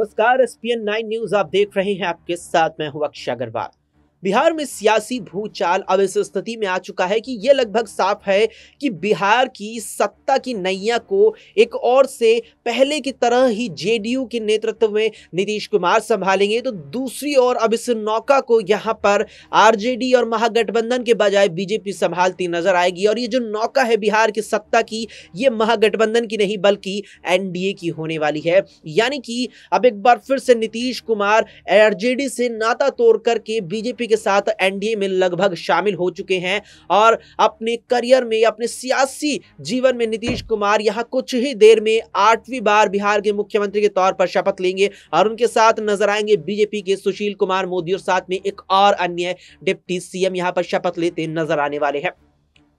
नमस्कार S P N nine news आप देख रहे हैं आपके साथ मैं हूं अक्षय अग्रवाल बिहार में सियासी भूचाल अब इस स्थिति में आ चुका है कि यह लगभग साफ है कि बिहार की सत्ता की नैया को एक और से पहले की तरह ही जेडीयू के नेतृत्व में नीतीश कुमार संभालेंगे तो दूसरी ओर अब इस नौका को यहां पर आरजेडी और महागठबंधन के बजाय बीजेपी संभालती नजर आएगी और ये जो नौका है बिहार की सत्ता की ये महागठबंधन की नहीं बल्कि एनडीए की होने वाली है यानी कि अब एक बार फिर से नीतीश कुमार आरजेडी से नाता तोड़ करके बीजेपी के साथ एनडीए में लगभग शामिल हो चुके हैं और अपने करियर में अपने सियासी जीवन में नीतीश कुमार यहाँ कुछ ही देर में आठवीं बार बिहार के मुख्यमंत्री के तौर पर शपथ लेंगे और उनके साथ नजर आएंगे बीजेपी के सुशील कुमार मोदी और साथ में एक और अन्य डिप्टी सीएम यहाँ पर शपथ लेते नजर आने वाले हैं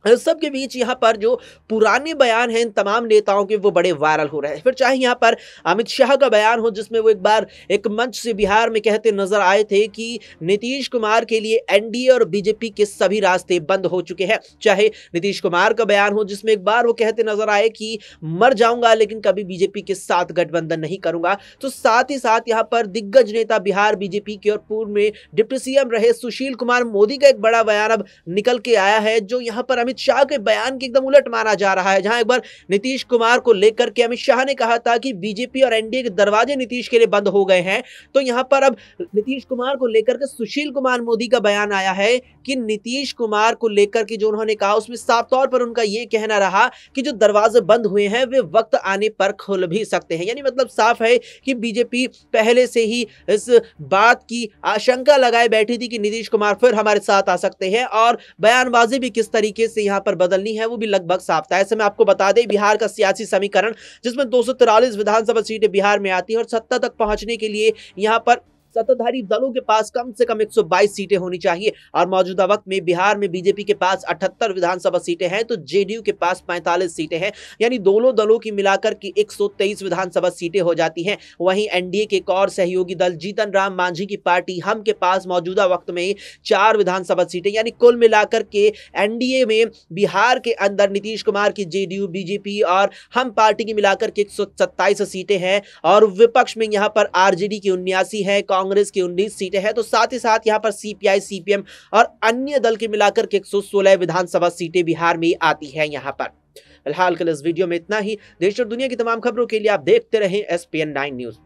सब के बीच यहाँ पर जो पुराने बयान हैं इन तमाम नेताओं के वो बड़े वायरल हो रहे हैं फिर चाहे यहाँ पर अमित शाह का बयान हो जिसमें वो एक बार एक मंच से बिहार में कहते नजर आए थे कि नीतीश कुमार के लिए एनडीए और बीजेपी के सभी रास्ते बंद हो चुके हैं चाहे नीतीश कुमार का बयान हो जिसमें एक बार वो कहते नजर आए कि मर जाऊंगा लेकिन कभी बीजेपी के साथ गठबंधन नहीं करूंगा तो साथ ही साथ यहाँ पर दिग्गज नेता बिहार बीजेपी के और पूर्व में डिप्टी सीएम रहे सुशील कुमार मोदी का एक बड़ा बयान अब निकल के आया है जो यहाँ पर अमित अमित शाह के बयान की एकदम उलट माना जा रहा है जहां एक बार नीतीश कुमार को लेकर के अमित शाह ने कहा था कि बीजेपी और एनडीए के दरवाजे नीतीश के लिए बंद हो गए हैं तो यहां पर अब नीतीश कुमार को लेकर के सुशील कुमार मोदी का बयान आया है कि नीतीश कुमार को लेकर के जो उन्होंने कहा उसमें साफ तौर पर उनका यह कहना रहा कि जो दरवाजे बंद हुए हैं वे वक्त आने पर खुल भी सकते हैं यानी मतलब साफ है कि बीजेपी पहले से ही इस बात की आशंका लगाए बैठी थी कि नीतीश कुमार फिर हमारे साथ आ सकते हैं और बयानबाजी भी किस तरीके से से यहाँ पर बदलनी है वो भी लगभग साफ था ऐसे में आपको बता दें बिहार का सियासी समीकरण जिसमें दो विधानसभा सीटें बिहार में आती है और सत्ता तक पहुँचने के लिए यहाँ पर सत्ताधारी दलों के पास कम से कम 122 सीटें होनी चाहिए और मौजूदा वक्त में बिहार में बीजेपी के पास 78 विधानसभा सीटें हैं तो जेडीयू के पास 45 सीटें हैं यानी दोनों दलों की मिलाकर की 123 विधानसभा सीटें हो जाती हैं वहीं एनडीए के एक और सहयोगी दल जीतन राम मांझी की पार्टी हम के पास मौजूदा वक्त में चार विधानसभा सीटें यानी कुल मिलाकर के एनडीए में बिहार के अंदर नीतीश कुमार की जेडीयू बीजेपी और हम पार्टी की मिलाकर के एक सीटें हैं और विपक्ष में यहाँ पर आरजेडी की उन्यासी है कांग्रेस की उन्नीस सीटें हैं तो साथ ही साथ यहाँ पर सीपीआई सीपीएम और अन्य दल के मिलाकर के एक विधानसभा सीटें बिहार में आती है यहाँ पर फिलहाल कल इस वीडियो में इतना ही देश और दुनिया की तमाम खबरों के लिए आप देखते रहें एस पी न्यूज़